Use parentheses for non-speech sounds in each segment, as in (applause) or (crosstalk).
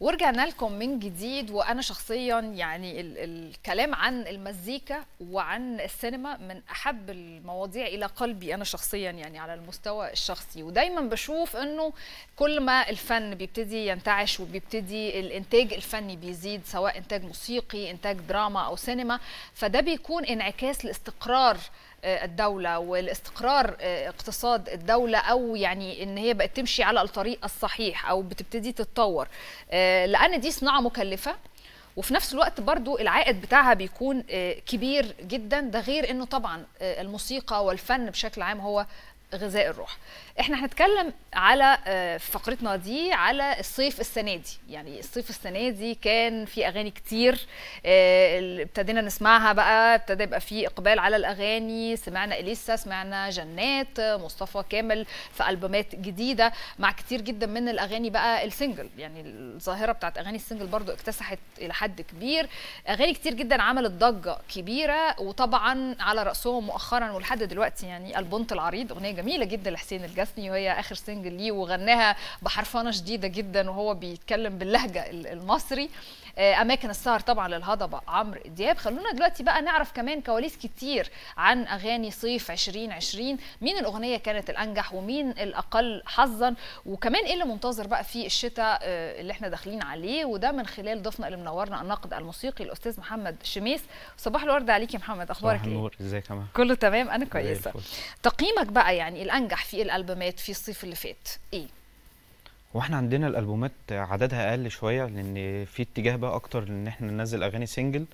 ورجعنا لكم من جديد وانا شخصيا يعني ال الكلام عن المزيكا وعن السينما من احب المواضيع الى قلبي انا شخصيا يعني على المستوى الشخصي ودايما بشوف انه كل ما الفن بيبتدي ينتعش وبيبتدي الانتاج الفني بيزيد سواء انتاج موسيقي انتاج دراما او سينما فده بيكون انعكاس لاستقرار الدوله والاستقرار آه، اقتصاد الدوله او يعني ان هي بقت تمشي على الطريق الصحيح او بتبتدي تتطور آه، لان دي صناعه مكلفه وفي نفس الوقت برضو العائد بتاعها بيكون آه، كبير جدا ده غير انه طبعا الموسيقى والفن بشكل عام هو غذاء الروح احنا هنتكلم على آه، فقرتنا دي على الصيف السنه دي يعني الصيف السنه دي كان في اغاني كتير آه، ابتدينا نسمعها بقى ابتدى يبقى في اقبال على الاغاني سمعنا اليسا سمعنا جنات مصطفى كامل في البومات جديده مع كتير جدا من الاغاني بقى السنجل يعني الظاهره بتاعت اغاني السنجل برضو اكتسحت الى حد كبير اغاني كتير جدا عملت ضجه كبيره وطبعا على راسهم مؤخرا ولحد دلوقتي يعني البنط العريض اغنيه جميله جدا لحسين الجسني وهي اخر سنجل ليه وغناها بحرفنه شديده جدا وهو بيتكلم باللهجه المصري آه، اماكن السهر طبعا للهضبه عمرو دياب خلونا دلوقتي بقى نعرف كمان كواليس كتير عن اغاني صيف 2020 مين الاغنيه كانت الانجح ومين الاقل حظا وكمان ايه اللي منتظر بقى في الشتاء آه، اللي احنا داخلين عليه وده من خلال ضيفنا اللي منورنا الناقد الموسيقي الاستاذ محمد شميس صباح الورد عليك يا محمد اخبارك ايه ازيك يا كله تمام انا كويسه تقييمك بقى يعني الانجح في الالبومات في الصيف اللي فات ايه واحنا عندنا الالبومات عددها اقل شويه لان في اتجاه بقى اكتر ان احنا ننزل اغاني سنجل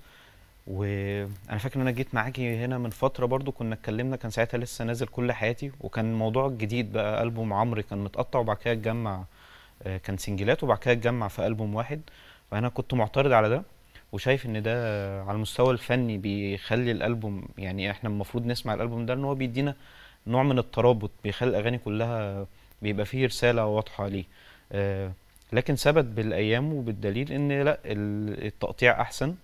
وانا فاكر ان انا جيت معاكي هنا من فتره برضو كنا اتكلمنا كان ساعتها لسه نازل كل حياتي وكان الموضوع الجديد بقى البوم عمرو كان متقطع وبعد كده اتجمع آه، كان سنجلات وبعد كده اتجمع في البوم واحد فانا كنت معترض على ده وشايف ان ده على المستوى الفني بيخلي الالبوم يعني احنا المفروض نسمع الالبوم ده ان هو بيدينا نوع من الترابط بيخلي الاغاني كلها بيبقى فيه رساله واضحه ليه آه، لكن ثبت بالايام وبالدليل ان لا التقطيع احسن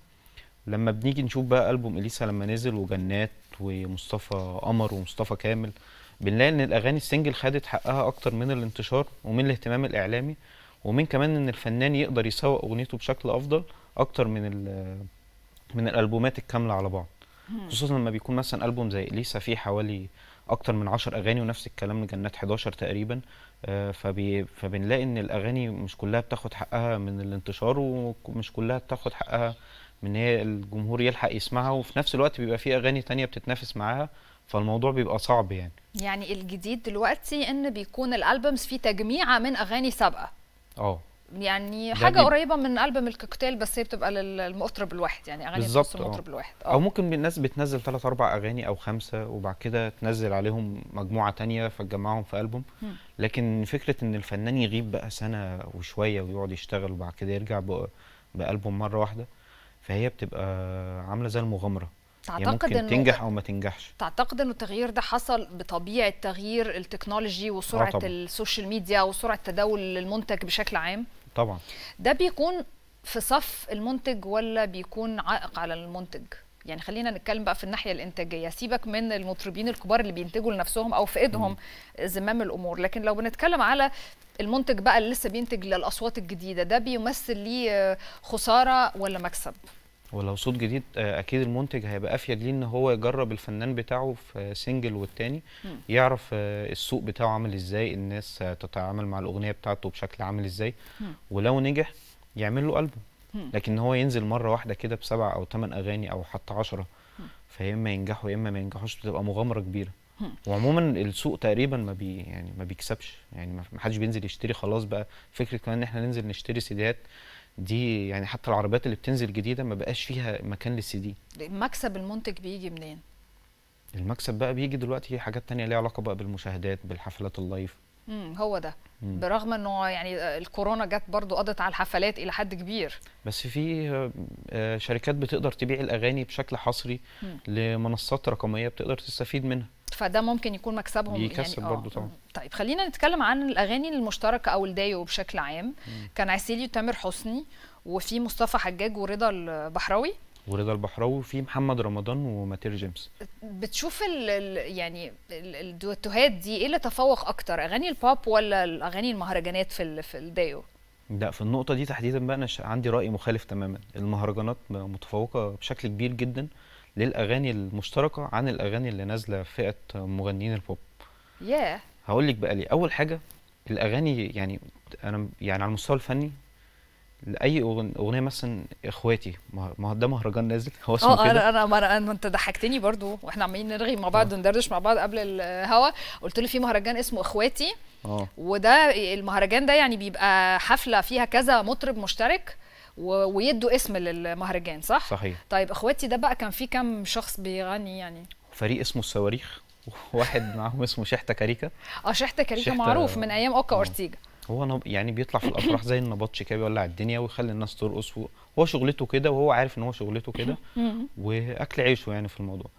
لما بنيجي نشوف بقى البوم اليسا لما نزل وجنات ومصطفى قمر ومصطفى كامل بنلاقي ان الاغاني السنجل خدت حقها اكتر من الانتشار ومن الاهتمام الاعلامي ومن كمان ان الفنان يقدر يسوق اغنيته بشكل افضل اكتر من من الالبومات الكامله على بعض خصوصا لما بيكون مثلا البوم زي اليسا فيه حوالي اكتر من 10 اغاني ونفس الكلام لجنات 11 تقريبا آه، فبي فبنلاقي ان الاغاني مش كلها بتاخد حقها من الانتشار ومش كلها بتاخد حقها من هي الجمهور يلحق يسمعها وفي نفس الوقت بيبقى في اغاني تانية بتتنافس معاها فالموضوع بيبقى صعب يعني يعني الجديد دلوقتي ان بيكون الالبومز فيه تجميعه من اغاني سابقه اه يعني, يعني حاجه قريبه من البوم الكوكتيل بس هي بتبقى للمطرب الواحد يعني اغاني بالظبط المطرب آه. الواحد أوه. او ممكن الناس بتنزل ثلاث اربع اغاني او خمسه وبعد كده تنزل عليهم مجموعه تانية فتجمعهم في البوم لكن فكره ان الفنان يغيب بقى سنه وشويه ويقعد يشتغل وبعد كده يرجع بالبوم مره واحده فهي بتبقى عامله زي المغامره تعتقد يعني ممكن تنجح او ما تنجحش تعتقد ان التغيير ده حصل بطبيعه تغيير التكنولوجي وسرعه آه، السوشيال ميديا وسرعه تداول المنتج بشكل عام طبعا ده بيكون في صف المنتج ولا بيكون عائق على المنتج يعني خلينا نتكلم بقى في الناحيه الانتاجيه سيبك من المطربين الكبار اللي بينتجوا لنفسهم او في ايدهم زمام الامور لكن لو بنتكلم على المنتج بقى اللي لسه بينتج للاصوات الجديده ده بيمثل ليه خساره ولا مكسب ولو صوت جديد آه، اكيد المنتج هيبقى افيد ليه ان هو يجرب الفنان بتاعه في سنجل والتاني يعرف آه، السوق بتاعه عامل ازاي الناس تتعامل مع الاغنيه بتاعته بشكل عامل ازاي ولو نجح يعمل له البوم لكن هو ينزل مره واحده كده بسبع او ثمان اغاني او حتى 10 فيا اما ينجحوا يا اما ما ينجحوش بتبقى مغامره كبيره وعموما السوق تقريبا ما بي يعني ما بيكسبش يعني ما حدش بينزل يشتري خلاص بقى فكره كمان ان احنا ننزل نشتري سيديات دي يعني حتى العربيات اللي بتنزل جديده ما بقاش فيها مكان للسي دي مكسب المنتج بيجي منين المكسب بقى بيجي دلوقتي حاجات تانية ليها علاقه بقى بالمشاهدات بالحفلات اللايف امم هو ده مم. برغم انه يعني الكورونا جت برضو قضت على الحفلات الى حد كبير بس في آه، شركات بتقدر تبيع الاغاني بشكل حصري مم. لمنصات رقميه بتقدر تستفيد منها فده ممكن يكون مكسبهم يكسب يعني آه. برضه طبعا طيب خلينا نتكلم عن الاغاني المشتركه او الدايو بشكل عام مم. كان عسيليو وتامر حسني وفي مصطفى حجاج ورضا البحراوي ورضا البحراوي وفي محمد رمضان وماتير جيمس بتشوف الـ يعني الدوتوهات دي ايه اللي تفوق اكتر اغاني البوب ولا الاغاني المهرجانات في في الدايو لا في النقطه دي تحديدا بقى انا عندي راي مخالف تماما المهرجانات متفوقه بشكل كبير جدا للاغاني المشتركه عن الاغاني اللي نازله فئه مغنيين البوب ياه yeah. هقول لك بقى ليه اول حاجه الاغاني يعني انا يعني على المستوى الفني لاي اغنيه مثلا اخواتي ما هو ده مهرجان نازل (laughs) هو اسمه اه انا انا ما انا انت ضحكتني برضو واحنا عمالين نرغي مع بعض اه. وندردش مع بعض قبل الهوا قلت له في مهرجان اسمه اخواتي اه وده المهرجان ده يعني بيبقى حفله فيها كذا مطرب مشترك ويدوا اسم للمهرجان صح؟ صحيح طيب اخواتي ده بقى كان في كام شخص بيغني يعني؟ فريق اسمه الصواريخ (laughs) واحد معاهم اسمه شحته كاريكا اه شحته كاريكا شحتة معروف من ايام اوكا آه. اورتيجا هو نب... يعني بيطلع في الافراح (coughs) زي النبطش كده بيولع الدنيا ويخلي الناس ترقص وهو هو شغلته كده وهو عارف ان هو شغلته كده واكل عيشه يعني في الموضوع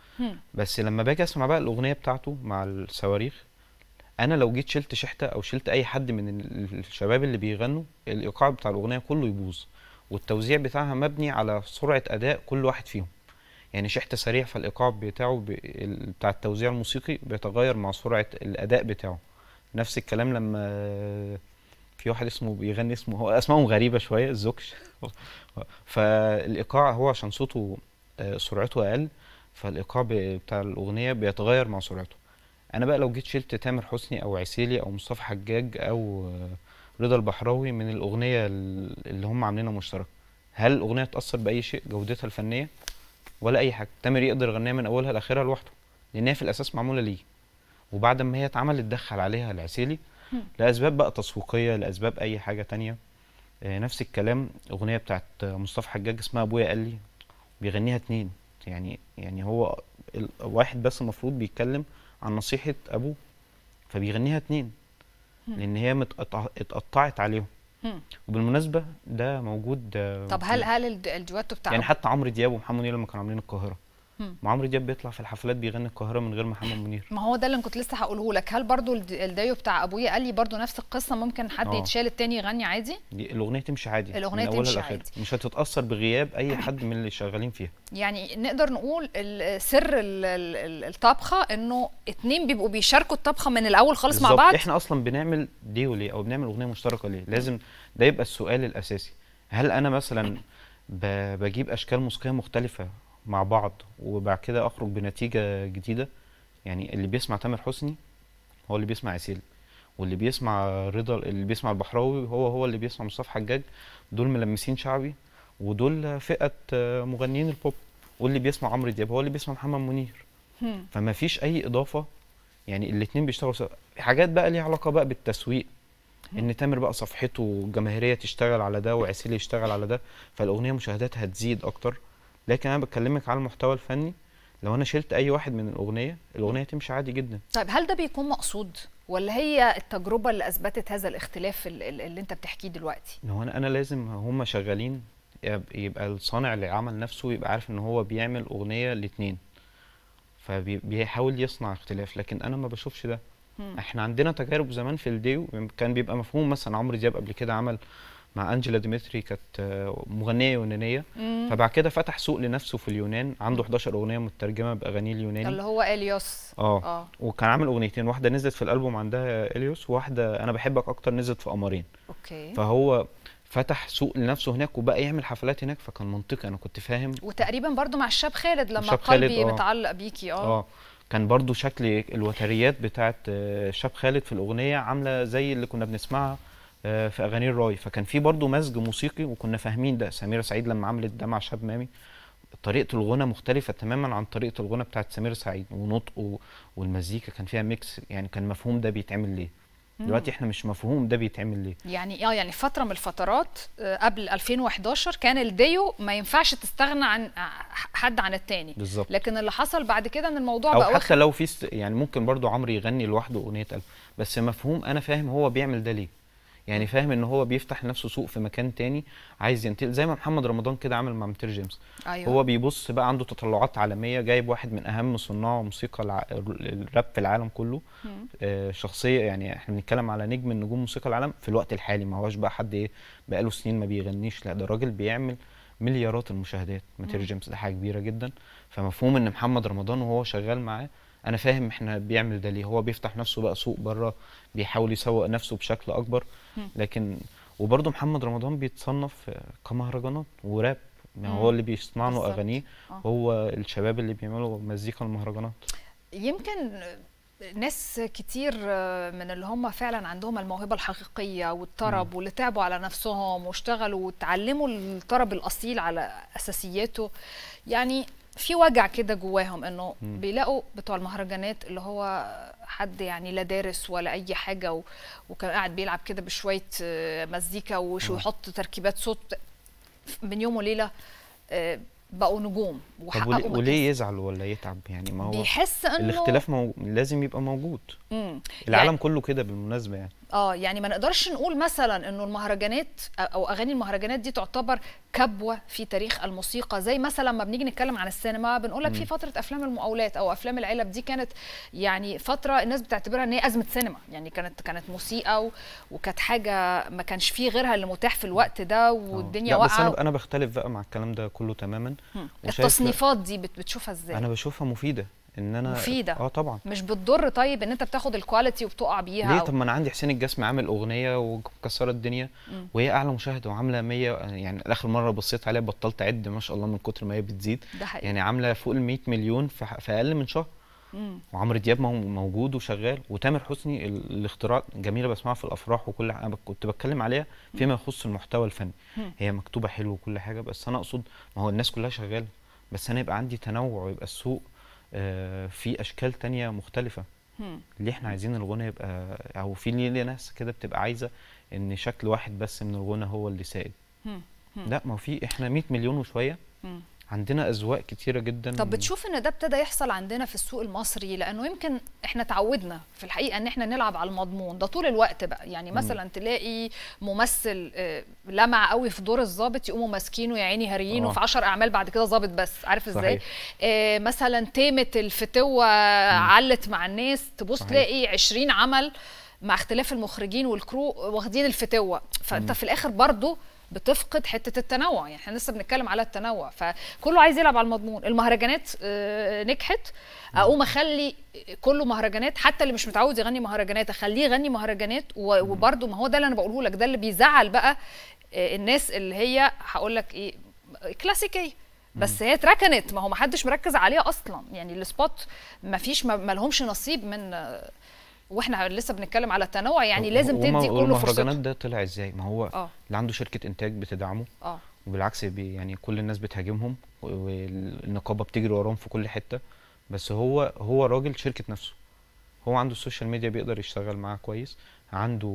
بس لما باجي اسمع بقى الاغنيه بتاعته مع الصواريخ انا لو جيت شلت شحته او شلت اي حد من الشباب اللي بيغنوا الايقاع بتاع الاغنيه كله يبوظ والتوزيع بتاعها مبني على سرعه اداء كل واحد فيهم يعني شحت سريع فالايقاع بتاعه بتاع التوزيع الموسيقي بيتغير مع سرعه الاداء بتاعه نفس الكلام لما في واحد اسمه بيغني اسمه هو اسمائهم غريبه شويه الزوكش (laughs) فالايقاع هو عشان صوته آه، سرعته اقل فالايقاع بتاع الاغنيه بيتغير مع سرعته انا بقى لو جيت شلت تامر حسني او عسيلي او مصطفى حجاج او آه، رضا البحراوي من الاغنيه اللي هم عاملينها مشتركه هل الاغنيه تاثر باي شيء جودتها الفنيه ولا اي حاجه تامر يقدر يغنيها من اولها لاخرها لوحده لان هي في الاساس معموله ليه وبعد ما هي اتعملت دخل عليها العسيلي لاسباب بقى تسويقيه لاسباب اي حاجه تانية آه، نفس الكلام اغنيه بتاعت مصطفى حجاج اسمها ابويا قال لي بيغنيها اتنين يعني يعني هو واحد بس المفروض بيتكلم عن نصيحه ابوه فبيغنيها اتنين لان هي اتقطعت عليهم وبالمناسبه ده موجود آه، طب هل هل الجواتو بتاع يعني حتى عمرو دياب ومحمد نيل لما كانوا عاملين القاهره عمرو دياب بيطلع في الحفلات بيغني القاهره من غير محمد منير ما هو ده اللي انا كنت لسه هقوله لك هل برضو الدايو بتاع ابويا قال لي برضو نفس القصه ممكن حد أوه. يتشال التاني يغني عادي دي الاغنيه تمشي عادي الاغنيه تمشي عادي مش هتتاثر بغياب اي حد من اللي شغالين فيها يعني نقدر نقول سر الطبخه انه اتنين بيبقوا بيشاركوا الطبخه من الاول خالص بالزبط. مع بعض احنا اصلا بنعمل ديو ليه او بنعمل اغنيه مشتركه ليه لازم ده يبقى السؤال الاساسي هل انا مثلا بجيب اشكال موسيقيه مختلفه مع بعض وبعد كده اخرج بنتيجه جديده يعني اللي بيسمع تامر حسني هو اللي بيسمع ياسين واللي بيسمع رضا اللي بيسمع البحراوي هو هو اللي بيسمع مصطفى حجاج دول ملمسين شعبي ودول فئه مغنيين البوب واللي بيسمع عمرو دياب هو اللي بيسمع محمد منير فما فيش اي اضافه يعني الاثنين بيشتغلوا حاجات بقى ليها علاقه بقى بالتسويق ان تامر بقى صفحته الجماهيريه تشتغل على ده وعسيل يشتغل على ده فالاغنيه مشاهداتها تزيد اكتر لكن انا بكلمك على المحتوى الفني لو انا شلت اي واحد من الاغنيه الاغنيه تمشي عادي جدا طيب هل ده بيكون مقصود ولا هي التجربه اللي اثبتت هذا الاختلاف اللي انت بتحكيه دلوقتي هو انا لازم هم شغالين يبقى الصانع اللي عمل نفسه يبقى عارف ان هو بيعمل اغنيه لاثنين فبيحاول يصنع اختلاف لكن انا ما بشوفش ده احنا عندنا تجارب زمان في الديو كان بيبقى مفهوم مثلا عمرو دياب قبل كده عمل مع انجلا ديمتري كانت آه، مغنيه يونانيه مم. فبعد كده فتح سوق لنفسه في اليونان عنده 11 اغنيه مترجمه باغاني اليوناني اللي هو اليوس اه اه وكان عامل اغنيتين واحده نزلت في الالبوم عندها اليوس وواحده انا بحبك اكتر نزلت في قمرين اوكي فهو فتح سوق لنفسه هناك وبقى يعمل حفلات هناك فكان منطقي انا كنت فاهم وتقريبا برضو مع الشاب خالد لما الشاب قلبي خالد آه. متعلق بيكي اه اه كان برضو شكل الوتريات بتاعت آه، الشاب خالد في الاغنيه عامله زي اللي كنا بنسمعها آه، في اغاني الراي فكان في برضه مزج موسيقي وكنا فاهمين ده سميره سعيد لما عملت ده مع شاب مامي طريقه الغنى مختلفه تماما عن طريقه الغنى بتاعت سمير سعيد ونطقه والمزيكا كان فيها ميكس يعني كان مفهوم ده بيتعمل ليه دلوقتي احنا مش مفهوم ده بيتعمل ليه يعني اه يعني فتره من الفترات آه، قبل 2011 كان الديو ما ينفعش تستغنى عن آه، حد عن التاني بالظبط لكن اللي حصل بعد كده ان الموضوع أو بقى حتى لو في يعني ممكن برضو عمرو يغني لوحده اغنيه قلب بس مفهوم انا فاهم هو بيعمل ده ليه يعني فاهم ان هو بيفتح لنفسه سوق في مكان تاني عايز ينتقل زي ما محمد رمضان كده عمل مع متر جيمس أيوة. هو بيبص بقى عنده تطلعات عالميه جايب واحد من اهم صناع موسيقى الع... الراب في العالم كله آه شخصيه يعني احنا بنتكلم على نجم من نجوم موسيقى العالم في الوقت الحالي ما هوش بقى حد ايه بقاله سنين ما بيغنيش لا ده راجل بيعمل مليارات المشاهدات متر جيمس ده حاجه كبيره جدا فمفهوم ان محمد رمضان وهو شغال معاه انا فاهم احنا بيعمل ده ليه هو بيفتح نفسه بقى سوق بره بيحاول يسوق نفسه بشكل اكبر لكن وبرده محمد رمضان بيتصنف كمهرجانات وراب يعني هو اللي بيصنع له اغانيه آه. هو الشباب اللي بيعملوا مزيكا المهرجانات يمكن ناس كتير من اللي هم فعلا عندهم الموهبه الحقيقيه والطرب واللي تعبوا على نفسهم واشتغلوا وتعلموا الطرب الاصيل على اساسياته يعني في وجع كده جواهم انه بيلاقوا بتوع المهرجانات اللي هو حد يعني لا دارس ولا اي حاجه و... وكان قاعد بيلعب كده بشويه آه، مزيكا ويحط تركيبات صوت من يوم وليله آه، بقوا نجوم وحققوا طب وليه يزعل ولا يتعب يعني ما هو بيحس انه الاختلاف مو... لازم يبقى موجود مم. العالم يعني... كله كده بالمناسبه يعني اه يعني ما نقدرش نقول مثلا انه المهرجانات او اغاني المهرجانات دي تعتبر كبوه في تاريخ الموسيقى زي مثلا لما بنيجي نتكلم عن السينما بنقول لك في فتره افلام المقاولات او افلام العلب دي كانت يعني فتره الناس بتعتبرها ان هي ازمه سينما يعني كانت كانت موسيقى وكانت حاجه ما كانش فيه غيرها اللي متاح في الوقت ده آه. والدنيا واقعه بس انا انا بختلف بقى مع الكلام ده كله تماما التصنيفات دي بتشوفها ازاي انا بشوفها مفيده ان انا مفيده اه طبعا مش بتضر طيب ان انت بتاخد الكواليتي وبتقع بيها ليه طب ما انا عندي حسين الجسمي عامل اغنيه ومكسره الدنيا مم. وهي اعلى مشاهده وعامله 100 يعني اخر مره بصيت عليها بطلت اعد ما شاء الله من كتر ما هي بتزيد ده حقيقي. يعني عامله فوق ال 100 مليون في, في اقل من شهر وعمرو دياب موجود وشغال وتامر حسني الاختراع جميله بسمعها في الافراح وكل انا كنت بتكلم عليها فيما يخص المحتوى الفني هي مكتوبه حلو وكل حاجه بس انا اقصد ما هو الناس كلها شغاله بس انا يبقى عندي تنوع ويبقى السوق آه، في اشكال تانية مختلفه ليه احنا عايزين الغنى يبقى او في ليه ناس كده بتبقى عايزه ان شكل واحد بس من الغنى هو اللي سائد لا ما في احنا 100 مليون وشويه عندنا اذواق كتيره جدا طب بتشوف ان ده ابتدى يحصل عندنا في السوق المصري لانه يمكن احنا اتعودنا في الحقيقه ان احنا نلعب على المضمون ده طول الوقت بقى يعني مثلا م. تلاقي ممثل آه، لمع قوي في دور الظابط يقوموا ماسكينه يا عيني هاريينه آه. في 10 اعمال بعد كده ظابط بس عارف ازاي آه مثلا تيمه الفتوه علت مع الناس تبص تلاقي 20 عمل مع اختلاف المخرجين والكرو واخدين الفتوه فانت م. في الاخر برضه بتفقد حته التنوع يعني احنا لسه بنتكلم على التنوع فكله عايز يلعب على المضمون المهرجانات آه، نجحت اقوم اخلي كله مهرجانات حتى اللي مش متعود يغني مهرجانات اخليه يغني مهرجانات وبرده ما هو ده اللي انا بقوله لك ده اللي بيزعل بقى آه، الناس اللي هي هقول لك ايه كلاسيكيه بس هي اتركنت ما هو ما حدش مركز عليها اصلا يعني السبوت ما فيش ما لهمش نصيب من واحنا لسه بنتكلم على التنوع يعني لازم تدي كله فرصه المهرجانات ده طلع ازاي ما هو أوه. اللي عنده شركه انتاج بتدعمه اه وبالعكس بي يعني كل الناس بتهاجمهم والنقابه بتجري وراهم في كل حته بس هو هو راجل شركه نفسه هو عنده السوشيال ميديا بيقدر يشتغل معاه كويس عنده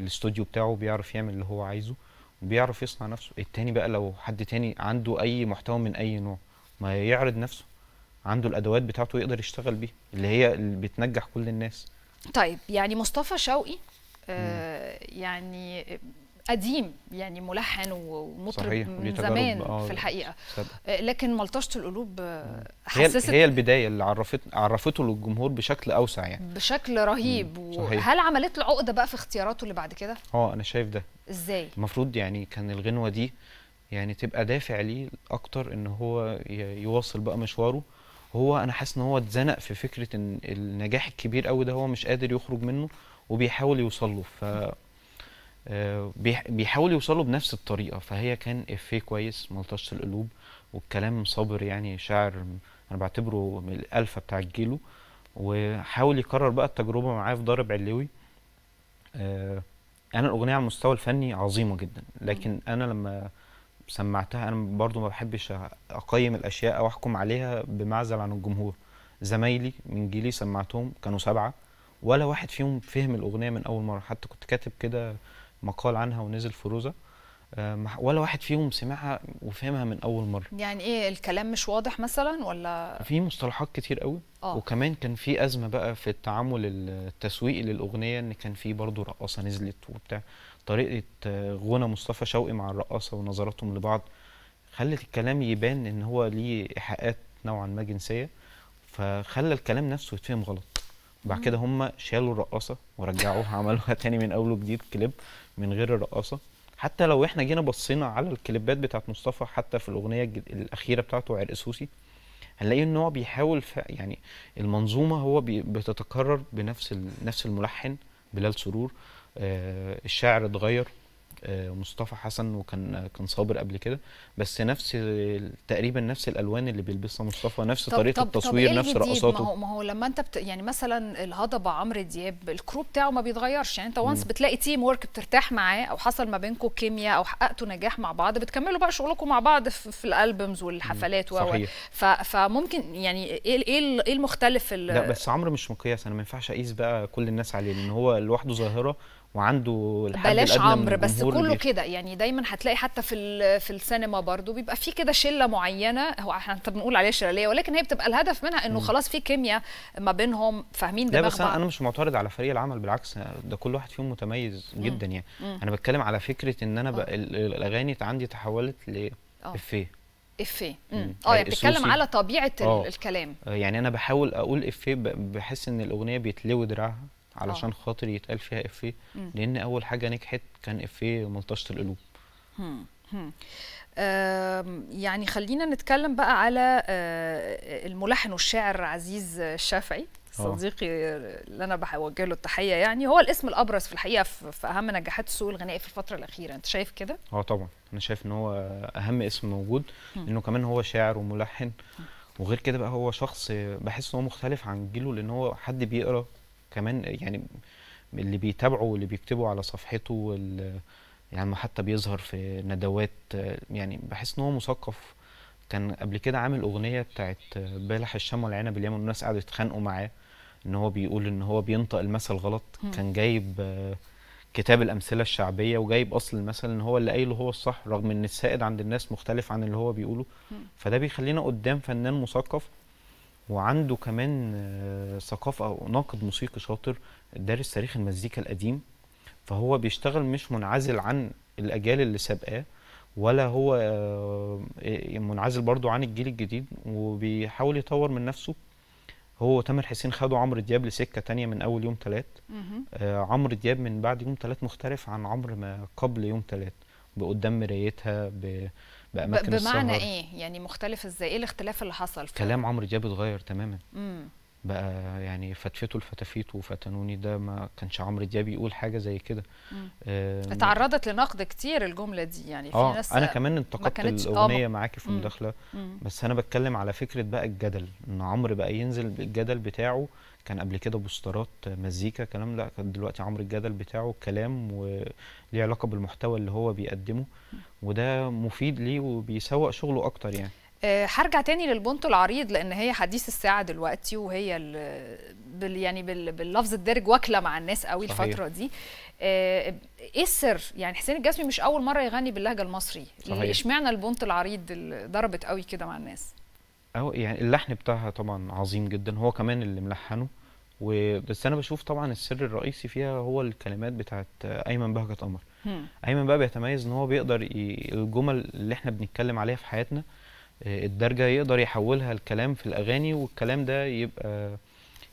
الاستوديو بتاعه بيعرف يعمل اللي هو عايزه بيعرف يصنع نفسه التاني بقى لو حد تاني عنده اي محتوى من اي نوع ما يعرض نفسه عنده الادوات بتاعته يقدر يشتغل بيها اللي هي اللي بتنجح كل الناس طيب يعني مصطفى شوقي آه، يعني قديم يعني ملحن ومطرب صحيح. من زمان آه في الحقيقه صدق. آه، لكن ملطشه القلوب آه، حسست هي البدايه اللي عرفت عرفته للجمهور بشكل اوسع يعني بشكل رهيب وهل عملت له عقده بقى في اختياراته اللي بعد كده اه انا شايف ده ازاي المفروض يعني كان الغنوه دي يعني تبقى دافع ليه اكتر ان هو يواصل بقى مشواره هو انا حاسس ان هو اتزنق في فكره ان النجاح الكبير قوي ده هو مش قادر يخرج منه وبيحاول يوصل له ف آه، بيحاول يوصل له بنفس الطريقه فهي كان افيه كويس ملطش القلوب والكلام صابر يعني شاعر انا بعتبره من الالفا بتاع جيله وحاول يكرر بقى التجربه معاه في ضارب علوي آه، انا الاغنيه على المستوى الفني عظيمه جدا لكن انا لما سمعتها انا برضو ما بحبش اقيم الاشياء او احكم عليها بمعزل عن الجمهور زمايلي من جيلي سمعتهم كانوا سبعه ولا واحد فيهم فهم الاغنيه من اول مره حتى كنت كاتب كده مقال عنها ونزل في روزه آه، ولا واحد فيهم سمعها وفهمها من اول مره يعني ايه الكلام مش واضح مثلا ولا في مصطلحات كتير قوي أوه. وكمان كان في ازمه بقى في التعامل التسويقي للاغنيه ان كان في برضه رقاصه نزلت وبتاع طريقه آه، غنى مصطفى شوقي مع الرقاصه ونظراتهم لبعض خلت الكلام يبان ان هو ليه ايحاءات نوعا ما جنسيه فخلى الكلام نفسه يتفهم غلط بعد كده هم شالوا الرقاصه ورجعوها عملوها تاني من اول وجديد كليب من غير الرقاصه حتى لو احنا جينا بصينا على الكليبات بتاعت مصطفى حتى في الاغنيه الاخيره بتاعته سوسي هنلاقي ان هو بيحاول يعني المنظومه هو بتتكرر بنفس نفس الملحن بلال سرور آه الشاعر اتغير آه، مصطفى حسن وكان كان صابر قبل كده بس نفس تقريبا نفس الالوان اللي بيلبسها مصطفى نفس طب طريقه طب التصوير طب إيه نفس رقصاته ما هو ما هو لما انت بت يعني مثلا الهضبه عمرو دياب الكرو بتاعه ما بيتغيرش يعني انت وانس بتلاقي تيم ورك بترتاح معاه او حصل ما بينكم كيمياء او حققتوا نجاح مع بعض بتكملوا بقى شغلكم مع بعض في, في الالبومز والحفلات و فممكن يعني ايه إيه, ايه المختلف لا بس عمرو مش مقياس انا ما ينفعش اقيس بقى كل الناس عليه لان هو لوحده ظاهره وعنده الحد بلاش عمرو بس كله كده يعني دايما هتلاقي حتى في في السينما برضو بيبقى في كده شله معينه هو احنا بنقول عليها شلاليه ولكن هي بتبقى الهدف منها انه خلاص في كيمياء ما بينهم فاهمين ده لا بس انا, مش معترض على فريق العمل بالعكس ده كل واحد فيهم متميز جدا يعني مم. انا بتكلم على فكره ان انا بقى آه. الاغاني عندي تحولت ل آه. افيه افيه اه يعني بتتكلم على طبيعه أوه. آه. الكلام يعني انا بحاول اقول افيه بحس ان الاغنيه بيتلوي دراعها علشان اه. خاطر يتقال فيها افيه لان اول حاجه نجحت كان افيه ملطشه القلوب يعني خلينا نتكلم بقى على آه، الملحن والشاعر عزيز الشافعي اه. صديقي اللي انا بوجه له التحيه يعني هو الاسم الابرز في الحقيقه في اهم نجاحات السوق الغنائي في الفتره الاخيره انت شايف كده اه طبعا انا شايف ان هو اهم اسم موجود لانه كمان هو شاعر وملحن وغير كده بقى هو شخص بحس ان هو مختلف عن جيله لان هو حد بيقرا كمان يعني اللي بيتابعه واللي بيكتبه على صفحته يعني حتى بيظهر في ندوات يعني بحس ان هو مثقف كان قبل كده عامل اغنيه بتاعت بلح الشام والعنب اليوم والناس قعدوا يتخانقوا معاه ان هو بيقول ان هو بينطق المثل غلط كان جايب كتاب الامثله الشعبيه وجايب اصل المثل ان هو اللي قايله هو الصح رغم ان السائد عند الناس مختلف عن اللي هو بيقوله فده بيخلينا قدام فنان مثقف وعنده كمان آه، ثقافه او ناقد موسيقي شاطر دارس تاريخ المزيكا القديم فهو بيشتغل مش منعزل عن الاجيال اللي سابقاه ولا هو آه، آه، منعزل برضو عن الجيل الجديد وبيحاول يطور من نفسه هو تامر حسين خدوا عمرو دياب لسكه تانية من اول يوم ثلاث آه عمرو دياب من بعد يوم ثلاث مختلف عن عمرو ما قبل يوم ثلاث بقدام مرايتها باماكن بمعنى السهر. ايه يعني مختلف ازاي ايه الاختلاف اللي حصل كلام عمرو دياب اتغير تماما امم بقى يعني فتفته الفتافيت وفتنوني ده ما كانش عمرو دياب يقول حاجه زي كده آه اتعرضت لنقد كتير الجمله دي يعني في آه ناس انا كمان انتقدت آه، الاغنيه معاكي في المداخله بس انا بتكلم على فكره بقى الجدل ان عمرو بقى ينزل الجدل بتاعه كان قبل كده بوسترات مزيكا كلام لا كان دلوقتي عمرو الجدل بتاعه كلام وليه علاقه بالمحتوى اللي هو بيقدمه وده مفيد ليه وبيسوق شغله اكتر يعني آه، هرجع تاني للبونت العريض لان هي حديث الساعه دلوقتي وهي بال يعني بال باللفظ الدارج واكله مع الناس قوي صحيح. الفتره دي آه، ايه السر يعني حسين الجسمي مش اول مره يغني باللهجه المصري اشمعنى البونت العريض اللي ضربت قوي كده مع الناس أو يعني اللحن بتاعها طبعا عظيم جدا هو كمان اللي ملحنه بس انا بشوف طبعا السر الرئيسي فيها هو الكلمات بتاعت ايمن بهجه قمر ايمن بقى بيتميز ان هو بيقدر الجمل اللي احنا بنتكلم عليها في حياتنا آه، الدرجه يقدر يحولها الكلام في الاغاني والكلام ده يبقى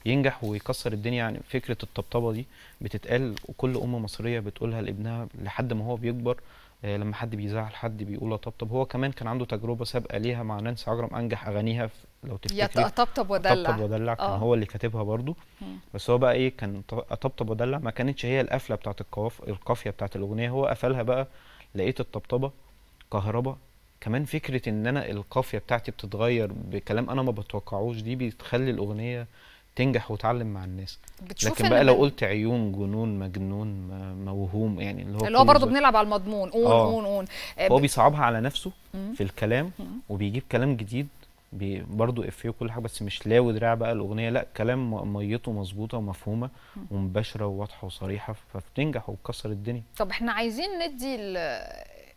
ينجح ويكسر الدنيا يعني فكره الطبطبه دي بتتقال وكل ام مصريه بتقولها لابنها لحد ما هو بيكبر آه، لما حد بيزعل حد بيقول طبطب هو كمان كان عنده تجربه سابقه ليها مع نانسي عجرم انجح اغانيها لو تفتكري طبطب ودلع طبطب ودلع كان آه. هو اللي كاتبها برضو بس هو بقى ايه كان طبطب ودلع ما كانتش هي القفله بتاعت القافيه بتاعت الاغنيه هو قفلها بقى لقيت الطبطبه كهربا كمان فكره ان انا القافيه بتاعتي بتتغير بكلام انا ما بتوقعوش دي بتخلي الاغنيه تنجح وتعلم مع الناس لكن بقى لو قلت عيون جنون مجنون موهوم يعني اللي هو اللي هو برضه بنلعب على المضمون قول آه. قول قول آه، هو بيصعبها على نفسه مم. في الكلام مم. وبيجيب كلام جديد برضه افيه وكل حاجه بس مش لا ودراع بقى الاغنيه لا كلام ميته مظبوطه ومفهومه ومباشره وواضحه وصريحه فبتنجح وبتكسر الدنيا طب احنا عايزين ندي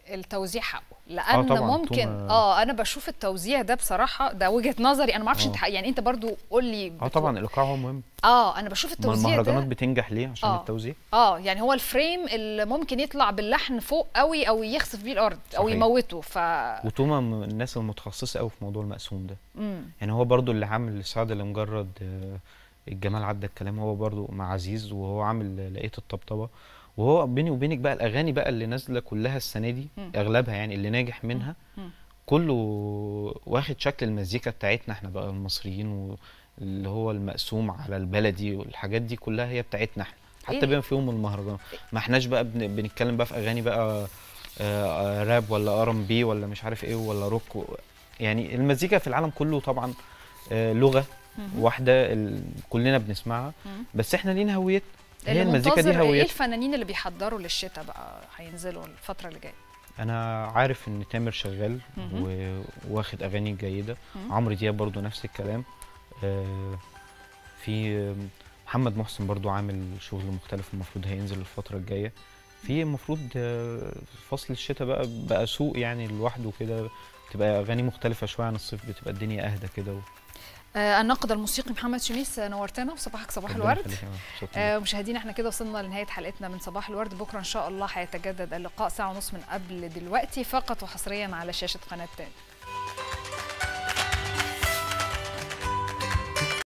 التوزيع حقه آه، لان آه ممكن اه انا بشوف التوزيع ده بصراحه ده وجهه نظري انا ما اعرفش آه. انت يعني انت برضو قول لي اه طبعا الايقاع هو مهم اه انا بشوف التوزيع ما المهرجانات بتنجح ليه عشان آه. التوزيع اه يعني هو الفريم اللي ممكن يطلع باللحن فوق قوي او يخسف بيه الارض صحيح. او يموته ف وتوما من الناس المتخصصه قوي في موضوع المقسوم ده مم. يعني هو برضو اللي عامل سعد لمجرد آه، الجمال عدى الكلام هو برضو مع عزيز وهو عامل آه، لقيت الطبطبه وهو بيني وبينك بقى الاغاني بقى اللي نازله كلها السنه دي م. اغلبها يعني اللي ناجح منها م. كله واخد شكل المزيكا بتاعتنا احنا بقى المصريين واللي هو المقسوم على البلدي والحاجات دي كلها هي بتاعتنا احنا حتى إيه؟ بما فيهم المهرجان ما احناش بقى بنتكلم بقى في اغاني بقى آه، راب ولا ار ام بي ولا مش عارف ايه ولا روك يعني المزيكا في العالم كله طبعا آه، لغه واحده كلنا بنسمعها بس احنا لينا هويتنا هي المزيكا دي هوية ايه الفنانين اللي بيحضروا للشتاء بقى هينزلوا الفتره اللي جايه انا عارف ان تامر شغال وواخد اغاني جيده عمرو دياب برضو نفس الكلام آه، في آه، محمد محسن برضو عامل شغل مختلف المفروض هينزل الفتره الجايه في المفروض آه، فصل الشتاء بقى بقى سوق يعني لوحده كده بتبقى اغاني مختلفه شويه عن الصيف بتبقى الدنيا اهدى كده آه، الناقد الموسيقي محمد شميس نورتنا وصباحك صباح الورد آه، مشاهدينا احنا كده وصلنا لنهايه حلقتنا من صباح الورد بكره ان شاء الله هيتجدد اللقاء ساعه ونص من قبل دلوقتي فقط وحصريا على شاشه قناه تاني